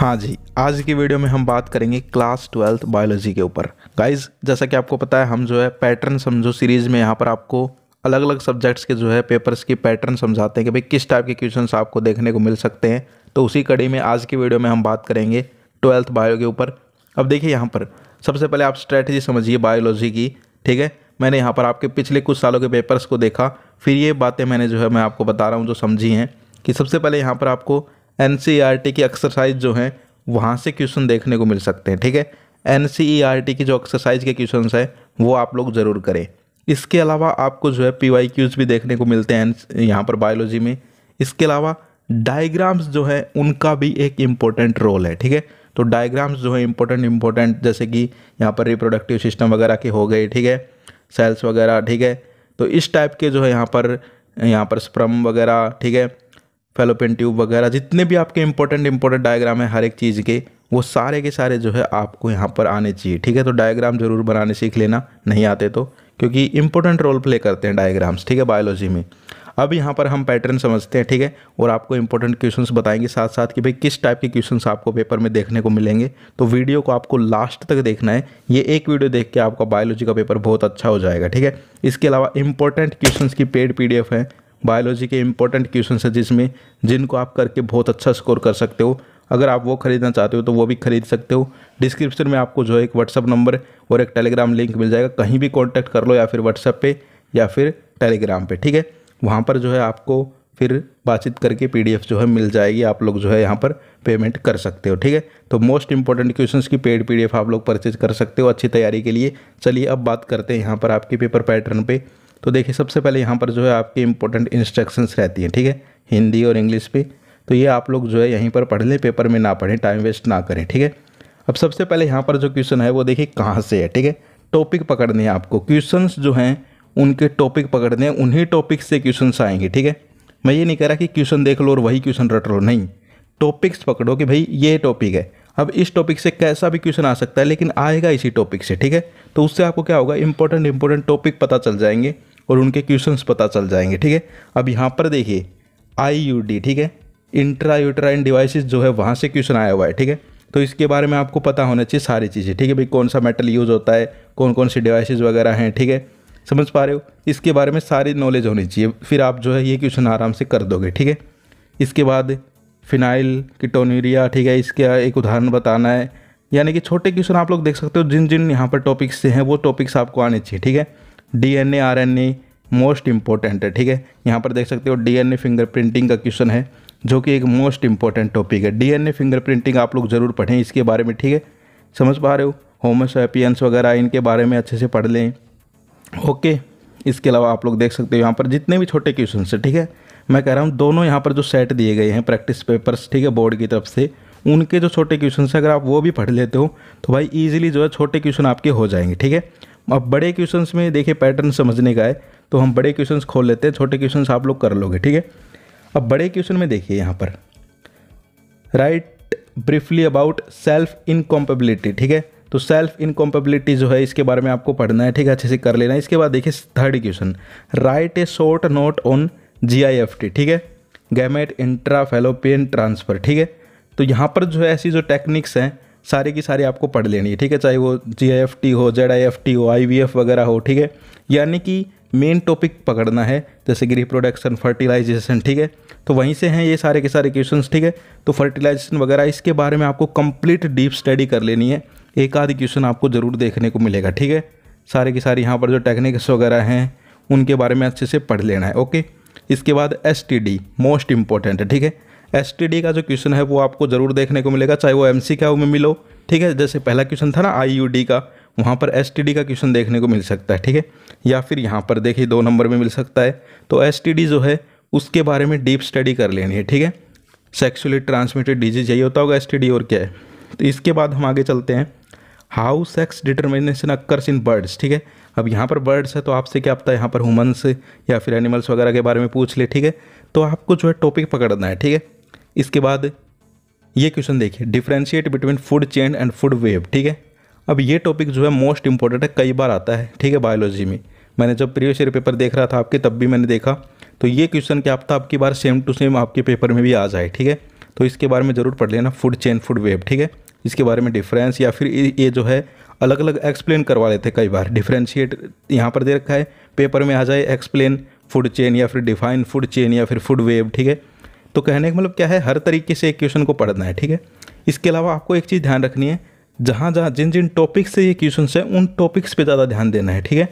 हाँ जी आज की वीडियो में हम बात करेंगे क्लास ट्वेल्थ बायोलॉजी के ऊपर गाइज जैसा कि आपको पता है हम जो है पैटर्न समझो सीरीज़ में यहाँ पर आपको अलग अलग सब्जेक्ट्स के जो है पेपर्स की पैटर्न समझाते हैं कि भाई किस टाइप के क्वेश्चन आपको देखने को मिल सकते हैं तो उसी कड़ी में आज की वीडियो में हम बात करेंगे ट्वेल्थ बायो के ऊपर अब देखिए यहाँ पर सबसे पहले आप स्ट्रैटेजी समझिए बायोलॉजी की ठीक है मैंने यहाँ पर आपके पिछले कुछ सालों के पेपर्स को देखा फिर ये बातें मैंने जो है मैं आपको बता रहा हूँ जो समझी हैं कि सबसे पहले यहाँ पर आपको एन की एक्सरसाइज जो हैं वहाँ से क्वेश्चन देखने को मिल सकते हैं ठीक है एन की जो एक्सरसाइज के क्वेश्चन हैं वो आप लोग ज़रूर करें इसके अलावा आपको जो है पी वाई क्यूज़ भी देखने को मिलते हैं यहाँ पर बायोलॉजी में इसके अलावा डायग्राम्स जो है उनका भी एक इम्पोर्टेंट रोल है ठीक है तो डायग्राम्स जो है इम्पोर्टेंट इम्पोर्टेंट जैसे कि यहाँ पर रिप्रोडक्टिव सिस्टम वगैरह के हो गए ठीक है सेल्स वगैरह ठीक है तो इस टाइप के जो है यहाँ पर यहाँ पर स्प्रम वगैरह ठीक है फेलोपिन ट्यूब वगैरह जितने भी आपके इंपॉर्टेंट इंपॉर्टेंट डायग्राम है हर एक चीज़ के वो सारे के सारे जो है आपको यहाँ पर आने चाहिए ठीक है तो डायग्राम ज़रूर बनाने सीख लेना नहीं आते तो क्योंकि इंपॉर्टेंट रोल प्ले करते हैं डायग्राम्स ठीक है बायोलॉजी में अब यहाँ पर हम पैटर्न समझते हैं ठीक है और आपको इंपॉर्टेंट क्वेश्चन बताएंगे साथ साथ कि भाई किस टाइप के क्वेश्चन आपको पेपर में देखने को मिलेंगे तो वीडियो को आपको लास्ट तक देखना है ये एक वीडियो देख के आपका बायोलॉजी का पेपर बहुत अच्छा हो जाएगा ठीक है इसके अलावा इंपॉर्टेंट क्वेश्चन की पेड पी है बायोलॉजी के इंपॉर्टेंट क्वेश्चन है जिसमें जिनको आप करके बहुत अच्छा स्कोर कर सकते हो अगर आप वो खरीदना चाहते हो तो वो भी खरीद सकते हो डिस्क्रिप्शन में आपको जो है एक व्हाट्सअप नंबर और एक टेलीग्राम लिंक मिल जाएगा कहीं भी कॉन्टैक्ट कर लो या फिर व्हाट्सअप पे या फिर टेलीग्राम पे ठीक है वहाँ पर जो है आपको फिर बातचीत करके पी जो है मिल जाएगी आप लोग जो है यहाँ पर पेमेंट कर सकते हो ठीक है तो मोस्ट इंपॉर्टेंट क्वेश्चंस की पेड पी आप लोग परचेज कर सकते हो अच्छी तैयारी के लिए चलिए अब बात करते हैं यहाँ पर आपके पेपर पैटर्न पे तो देखिए सबसे पहले यहाँ पर जो है आपकी इंपॉर्टेंट इंस्ट्रक्शंस रहती हैं ठीक है थीके? हिंदी और इंग्लिश पे तो ये आप लोग जो है यहीं पर पढ़ लें पेपर में ना पढ़ें टाइम वेस्ट ना करें ठीक है अब सबसे पहले यहाँ पर जो क्वेश्चन है वो देखिए कहाँ से है ठीक है टॉपिक पकड़ने हैं आपको क्वेश्चन जो हैं उनके टॉपिक पकड़ने हैं उन्हीं टॉपिक से क्वेश्चन आएंगे ठीक है मैं ये नहीं कह रहा कि क्वेश्चन देख लो और वही क्वेश्चन रट लो नहीं टॉपिक्स पकड़ो कि भाई ये टॉपिक है अब इस टॉपिक से कैसा भी क्वेश्चन आ सकता है लेकिन आएगा इसी टॉपिक से ठीक है तो उससे आपको क्या होगा इंपॉर्टेंट इंपॉर्टेंट टॉपिक पता चल जाएंगे और उनके क्वेश्चंस पता चल जाएंगे ठीक है अब यहाँ पर देखिए आई ठीक है इंट्रा यूट्राइन डिवाइसेस जो है वहाँ से क्वेश्चन आया हुआ है ठीक है तो इसके बारे में आपको पता होना चाहिए सारी चीज़ें ठीक है भाई कौन सा मेटल यूज़ होता है कौन कौन सी डिवाइसेज वगैरह हैं ठीक है समझ पा रहे हो इसके बारे में सारी नॉलेज होनी चाहिए फिर आप जो है ये क्वेश्चन आराम से कर दोगे ठीक है इसके बाद फिनाइल किटोनीरिया ठीक है इसका एक उदाहरण बताना है यानी कि छोटे क्वेश्चन आप लोग देख सकते हो जिन जिन यहाँ पर टॉपिक्स से हैं वो टॉपिक्स आपको आने चाहिए ठीक है डीएनए आरएनए मोस्ट इंपॉर्टेंट है ठीक है यहाँ पर देख सकते हो डीएनए फिंगरप्रिंटिंग का क्वेश्चन है जो कि एक मोस्ट इंपॉर्टेंट टॉपिक है डीएनए फिंगरप्रिंटिंग आप लोग ज़रूर पढ़ें इसके बारे में ठीक है समझ पा रहे हो होमोसैपियंस वगैरह इनके बारे में अच्छे से पढ़ लें ओके इसके अलावा आप लोग देख सकते हो यहाँ पर जितने भी छोटे क्वेश्चन है ठीक है मैं कह रहा हूँ दोनों यहाँ पर जो सेट दिए गए हैं प्रैक्टिस पेपर्स ठीक है बोर्ड की तरफ से उनके जो छोटे क्वेश्चन हैं अगर आप वो भी पढ़ लेते हो तो भाई ईजिली जो है छोटे क्वेश्चन आपके हो जाएंगे ठीक है अब बड़े क्वेश्चन में देखिए पैटर्न समझने का है तो हम बड़े क्वेश्चन खोल लेते हैं छोटे क्वेश्चन आप लोग कर लोगे ठीक है अब बड़े क्वेश्चन में देखिए यहाँ पर write briefly about self incompatibility ठीक है तो सेल्फ इनकॉम्पेबिलिटी जो है इसके बारे में आपको पढ़ना है ठीक है अच्छे से कर लेना है इसके बाद देखिए third question write a short note on G I F T ठीक है गैमेट इंट्रा फेलोपियन ट्रांसफ़र ठीक है तो यहाँ पर जो है ऐसी जो टेक्निक्स हैं सारे की सारे आपको पढ़ लेनी है ठीक है चाहे वो जी आई एफ टी हो जेड आई एफ टी हो आई वी एफ वगैरह हो ठीक है यानी कि मेन टॉपिक पकड़ना है जैसे कि रिप्रोडक्शन फर्टिलाइजेशन ठीक है तो वहीं से हैं ये सारे के सारे क्वेश्चंस ठीक है तो फर्टिलाइजेशन वगैरह इसके बारे में आपको कंप्लीट डीप स्टडी कर लेनी है एक आधी क्वेश्चन आपको ज़रूर देखने को मिलेगा ठीक है सारे के सारे यहाँ पर जो टेक्निक्स वगैरह हैं उनके बारे में अच्छे से पढ़ लेना है ओके इसके बाद एस मोस्ट इंपॉर्टेंट है ठीक है एस का जो क्वेश्चन है वो आपको ज़रूर देखने को मिलेगा चाहे वो एम सी का में मिलो ठीक है जैसे पहला क्वेश्चन था ना आई का वहाँ पर एस का क्वेश्चन देखने को मिल सकता है ठीक है या फिर यहाँ पर देखिए दो नंबर में मिल सकता है तो एस जो है उसके बारे में डीप स्टडी कर लेनी है ठीक है सेक्सुअली ट्रांसमिटेड डिजीज यही होता होगा एस और क्या है तो इसके बाद हम आगे चलते हैं how sex determination occurs in birds ठीक है अब यहाँ पर बर्ड्स है तो आपसे क्या पता है यहाँ पर हुमन्स या फिर एनिमल्स वगैरह के बारे में पूछ ले ठीक है तो आपको जो है टॉपिक पकड़ना है ठीक है इसके बाद ये क्वेश्चन देखिए differentiate between food chain and food web ठीक है अब ये टॉपिक जो है मोस्ट इंपॉर्टेंट है कई बार आता है ठीक है बायोलॉजी में मैंने जब प्रीवियस ईयर पेपर देख रहा था आपके तब भी मैंने देखा तो ये क्वेश्चन क्या था आपकी बार सेम टू सेम आपके पेपर में भी आ जाए ठीक है तो इसके बारे में ज़रूर पढ़ लेना फूड चेन फूड वेव ठीक है इसके बारे में डिफरेंस या फिर ये जो है अलग अलग एक्सप्लेन करवा लेते कई बार डिफ्रेंशिएट यहाँ पर दे रखा है पेपर में आ जाए एक्सप्लेन फूड चेन या फिर डिफाइन फूड चेन या फिर फूड वेब ठीक है तो कहने का मतलब क्या है हर तरीके से एक क्वेश्चन को पढ़ना है ठीक है इसके अलावा आपको एक चीज़ ध्यान रखनी है जहाँ जहाँ जिन जिन टॉपिक्स से ये क्वेश्चन है उन टॉपिक्स पे ज़्यादा ध्यान देना है ठीक है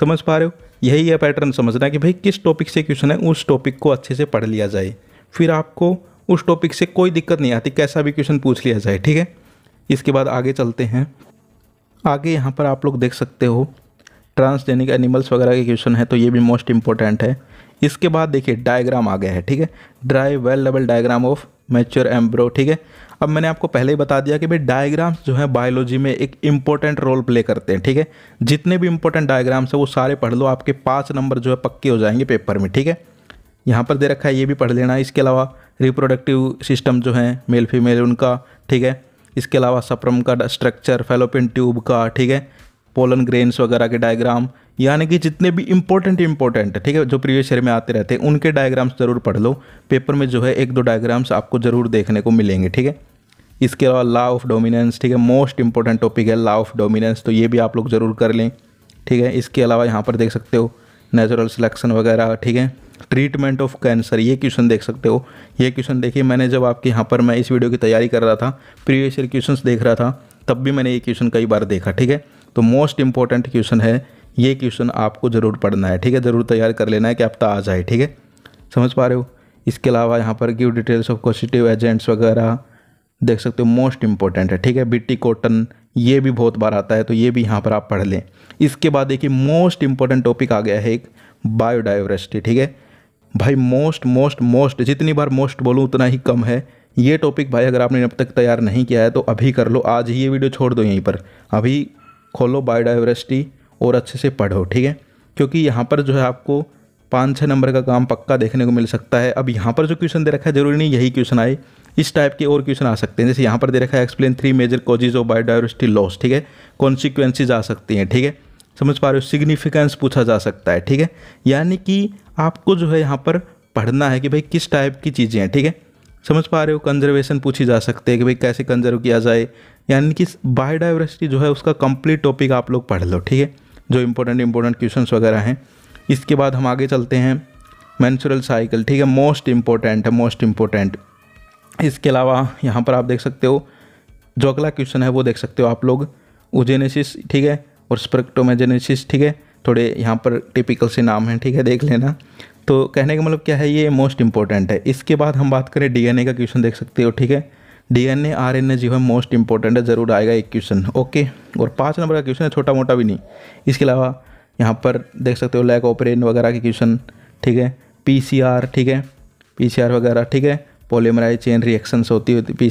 समझ पा रहे हो यही यह पैटर्न समझना है कि भाई किस टॉपिक से क्वेश्चन है उस टॉपिक को अच्छे से पढ़ लिया जाए फिर आपको उस टॉपिक से कोई दिक्कत नहीं आती कैसा भी क्वेश्चन पूछ लिया जाए ठीक है इसके बाद आगे चलते हैं आगे यहाँ पर आप लोग देख सकते हो ट्रांसजेनिक एनिमल्स वगैरह के क्वेश्चन है तो ये भी मोस्ट इंपॉर्टेंट है इसके बाद देखिए डायग्राम आ गया है ठीक है ड्राई वेल लेवल डायग्राम ऑफ मैच्योर एम्ब्रो ठीक है अब मैंने आपको पहले ही बता दिया कि भाई डायग्राम्स जो है बायोलॉजी में एक इंपॉर्टेंट रोल प्ले करते हैं ठीक है जितने भी इंपॉर्टेंट डायग्राम्स हैं वो सारे पढ़ लो आपके पाँच नंबर जो है पक्के हो जाएंगे पेपर में ठीक है यहाँ पर दे रखा है ये भी पढ़ लेना इसके अलावा रिप्रोडक्टिव सिस्टम जो है मेल फीमेल उनका ठीक है इसके अलावा सप्रम का स्ट्रक्चर फेलोपिन ट्यूब का ठीक है पोलन ग्रेन्स वगैरह के डायग्राम यानी कि जितने भी इंपॉर्टेंट इंपॉर्टेंट ठीक है जो प्रीवियस ईयर में आते रहते हैं उनके डायग्राम्स ज़रूर पढ़ लो पेपर में जो है एक दो डायग्राम्स आपको ज़रूर देखने को मिलेंगे ठीक है इसके अलावा लॉ ऑफ डोमिनेंस ठीक है मोस्ट इंपॉर्टेंट टॉपिक है लॉ ऑफ डोमिनेंस तो ये भी आप लोग ज़रूर कर लें ठीक है इसके अलावा यहाँ पर देख सकते हो नेचुरल सिलेक्शन वगैरह ठीक है ट्रीटमेंट ऑफ कैंसर ये क्वेश्चन देख सकते हो ये क्वेश्चन देखिए मैंने जब आपके यहाँ पर मैं इस वीडियो की तैयारी कर रहा था प्रीवियस ईयर क्वेश्चन देख रहा था तब भी मैंने ये क्वेश्चन कई बार देखा ठीक है तो मोस्ट इंपॉर्टेंट क्वेश्चन है ये क्वेश्चन आपको ज़रूर पढ़ना है ठीक है ज़रूर तैयार कर लेना है कि आपका आ जाए ठीक है समझ पा रहे हो इसके अलावा यहाँ पर give details of constitutive agents वगैरह देख सकते हो मोस्ट इंपॉर्टेंट है ठीक है बिट्टी कॉटन ये भी बहुत बार आता है तो ये भी यहाँ पर आप पढ़ लें इसके बाद देखिए मोस्ट इंपॉर्टेंट टॉपिक आ गया है एक बायोडाइवर्सिटी ठीक है भाई मोस्ट मोस्ट मोस्ट जितनी बार मोस्ट बोलूँ उतना ही कम है ये टॉपिक भाई अगर आपने अब तक तैयार नहीं किया है तो अभी कर लो आज ही ये वीडियो छोड़ दो यहीं पर अभी खोलो बायोडाइवर्सिटी और अच्छे से पढ़ो ठीक है क्योंकि यहाँ पर जो है आपको पाँच छः नंबर का काम पक्का देखने को मिल सकता है अब यहाँ पर जो क्वेश्चन दे रखा है जरूरी नहीं यही क्वेश्चन आए इस टाइप के और क्वेश्चन आ सकते हैं जैसे यहाँ पर दे रखा है explain three major causes of biodiversity loss ठीक है कॉन्सिक्वेंसिज आ सकती हैं ठीक है समझ पा रहे हो सिग्निफिकेंस पूछा जा सकता है ठीक है यानी कि आपको जो है यहाँ पर पढ़ना है कि भाई किस टाइप की चीज़ें हैं ठीक है समझ पा रहे हो कंजर्वेशन पूछी जा सकती है कि भाई कैसे कंजर्व किया जाए यानी कि बायोडाइवर्सिटी जो है उसका कंप्लीट टॉपिक आप लोग पढ़ लो ठीक है जो इम्पोर्टेंट इम्पोर्टेंट क्वेश्चन वगैरह हैं इसके बाद हम आगे चलते हैं मैंसुरल साइकिल ठीक है मोस्ट इम्पोर्टेंट है मोस्ट इम्पोर्टेंट इसके अलावा यहाँ पर आप देख सकते हो जो अगला क्वेश्चन है वो देख सकते हो आप लोग उजेनेसिस ठीक है और स्प्रक्टोमेजेनेसिस ठीक है थोड़े यहाँ पर टिपिकल से नाम हैं ठीक है देख लेना तो कहने का मतलब क्या है ये मोस्ट इंपॉर्टेंट है इसके बाद हम बात करें डीएनए का क्वेश्चन देख सकते हो ठीक है डीएनए आरएनए जो है मोस्ट इंपॉर्टेंट है ज़रूर आएगा एक क्वेश्चन ओके और पाँच नंबर का क्वेश्चन है छोटा मोटा भी नहीं इसके अलावा यहाँ पर देख सकते हो लैक ऑपरेन वगैरह के क्वेश्चन ठीक है पी ठीक है पी वगैरह ठीक है पोलियमराइ चेन रिएक्शंस होती है पी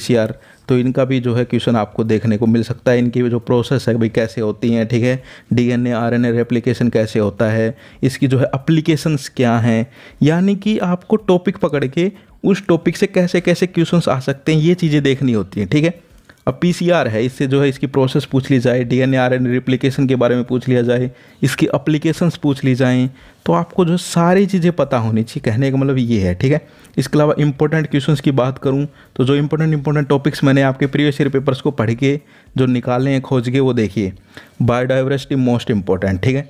तो इनका भी जो है क्वेश्चन आपको देखने को मिल सकता है इनकी जो प्रोसेस है भाई कैसे होती हैं ठीक है डीएनए आरएनए रेप्लिकेशन कैसे होता है इसकी जो है अप्लीकेशंस क्या हैं यानी कि आपको टॉपिक पकड़ के उस टॉपिक से कैसे कैसे क्वेश्चंस आ सकते हैं ये चीज़ें देखनी होती हैं ठीक है अब पी है इससे जो है इसकी प्रोसेस पूछ ली जाए D N R N replication के बारे में पूछ लिया जाए इसकी अप्लीकेशंस पूछ ली जाएँ तो आपको जो सारी चीज़ें पता होनी चाहिए कहने का मतलब ये है ठीक है इसके अलावा इंपॉर्टेंट क्वेश्चन की बात करूँ तो जो इंपॉर्टेंट इंपॉर्टेंट टॉपिक्स मैंने आपके प्रीवियस ईयर पेपर्स को पढ़ के जो निकाले हैं खोज के वो देखिए बायोडाइवर्सिटी मोस्ट इंपॉर्टेंट ठीक है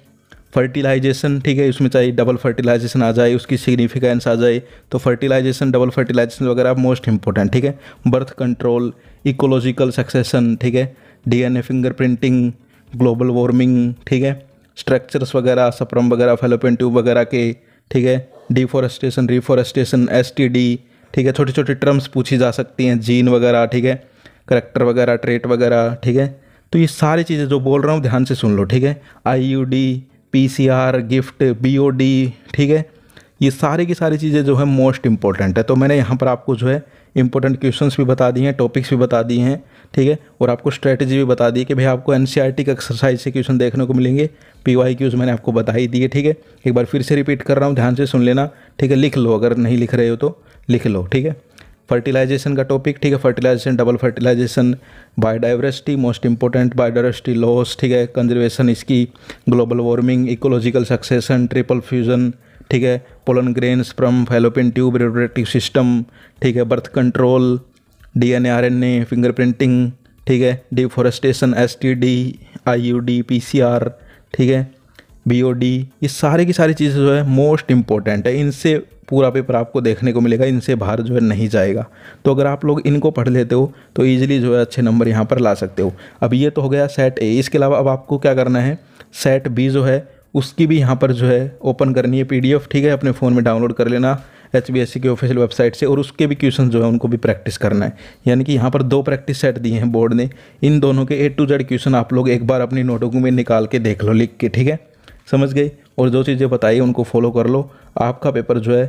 फर्टिलाइजेशन ठीक है इसमें चाहिए डबल फर्टिलाइजेशन आ जाए उसकी सिग्निफिकेंस आ जाए तो फर्टिलाइजेशन डबल फर्टिलाइजेशन वगैरह मोस्ट इंपॉर्टेंट ठीक है बर्थ कंट्रोल इकोलॉजिकल सक्सेशन ठीक है डीएनए फिंगरप्रिंटिंग ग्लोबल वार्मिंग ठीक है स्ट्रक्चर्स वगैरह सप्रम वगैरह फेलोपिन ट्यूब वगैरह के ठीक है डिफॉरेस्टेशन रिफॉरेस्टेशन एस ठीक है छोटे छोटे टर्म्स पूछी जा सकती हैं जीन वगैरह ठीक है करेक्टर वगैरह ट्रेट वगैरह ठीक है तो ये सारी चीज़ें जो बोल रहा हूँ ध्यान से सुन लो ठीक है I U D PCR GIFT BOD ठीक है ये सारे की सारी चीज़ें जो है मोस्ट इम्पॉर्टेंट है तो मैंने यहाँ पर आपको जो है इंपॉर्टेंट क्वेश्चंस भी बता दिए हैं टॉपिक्स भी बता दिए हैं ठीक है और आपको स्ट्रेटजी भी बता दी कि भाई आपको एन सी आर टी का एक्सरसाइज से क्वेश्चन देखने को मिलेंगे पी वाई क्यूज़ मैंने आपको बता ही दिए ठीक है एक बार फिर से रिपीट कर रहा हूँ ध्यान से सुन लेना ठीक है लिख लो अगर नहीं लिख रहे हो तो लिख लो ठीक है फर्टिलाइजेशन का टॉपिक ठीक है fertilisation double fertilisation biodiversity most important biodiversity loss ठीक है कंजर्वेशन इसकी global warming ecological succession triple fusion ठीक है pollen grain from fallopian tube reproductive system ठीक है birth control D N R N A finger printing ठीक है deforestation S T D I U D P C R ठीक है B O D ये सारे की सारी चीज़ें जो है मोस्ट इम्पॉर्टेंट है इनसे पूरा पेपर आपको देखने को मिलेगा इनसे बाहर जो है नहीं जाएगा तो अगर आप लोग इनको पढ़ लेते हो तो ईजिली जो है अच्छे नंबर यहाँ पर ला सकते हो अब ये तो हो गया सेट ए इसके अलावा अब आपको क्या करना है सेट बी जो है उसकी भी यहाँ पर जो है ओपन करनी है पीडीएफ ठीक है अपने फ़ोन में डाउनलोड कर लेना एच बी एस सी की ऑफिशियल वेबसाइट से और उसके भी क्वेश्चन जो है उनको भी प्रैक्टिस करना है यानी कि यहाँ पर दो प्रैक्टिस सेट दिए हैं बोर्ड ने इन दोनों के ए टू जेड क्वेश्चन आप लोग एक बार अपनी नोटबुक में निकाल के देख लो लिख के ठीक है समझ गए और जो चीज़ें बताई उनको फॉलो कर लो आपका पेपर जो है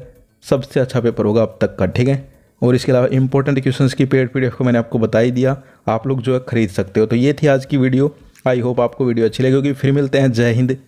सबसे अच्छा पेपर होगा अब तक का ठीक है और इसके अलावा इंपॉर्टेंट क्वेश्चन की पेड पी को मैंने आपको बता ही दिया आप लोग जो है खरीद सकते हो तो ये थी आज की वीडियो आई होप आपको वीडियो अच्छी लगी होगी फिर मिलते हैं जय हिंद